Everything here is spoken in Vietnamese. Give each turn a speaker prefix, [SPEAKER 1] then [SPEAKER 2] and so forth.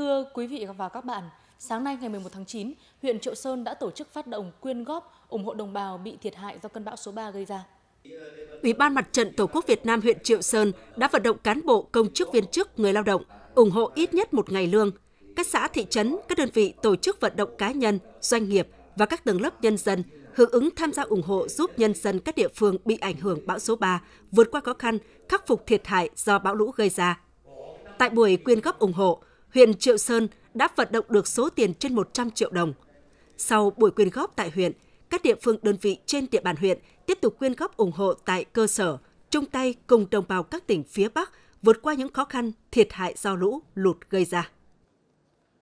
[SPEAKER 1] Thưa quý vị và các bạn, sáng nay ngày 11 tháng 9, huyện Triệu Sơn đã tổ chức phát động quyên góp ủng hộ đồng bào bị thiệt hại do cơn bão số 3 gây ra.
[SPEAKER 2] Ủy ban Mặt trận Tổ quốc Việt Nam huyện Triệu Sơn đã vận động cán bộ, công chức viên chức, người lao động ủng hộ ít nhất một ngày lương. Các xã, thị trấn, các đơn vị tổ chức vận động cá nhân, doanh nghiệp và các tầng lớp nhân dân hưởng ứng tham gia ủng hộ giúp nhân dân các địa phương bị ảnh hưởng bão số 3 vượt qua khó khăn, khắc phục thiệt hại do bão lũ gây ra. Tại buổi quyên góp ủng hộ, huyện Triệu Sơn đã vận động được số tiền trên 100 triệu đồng. Sau buổi quyên góp tại huyện, các địa phương đơn vị trên địa bàn huyện tiếp tục quyên góp ủng hộ tại cơ sở, chung tay cùng đồng bào các tỉnh phía Bắc vượt qua những khó khăn, thiệt hại do lũ, lụt gây ra.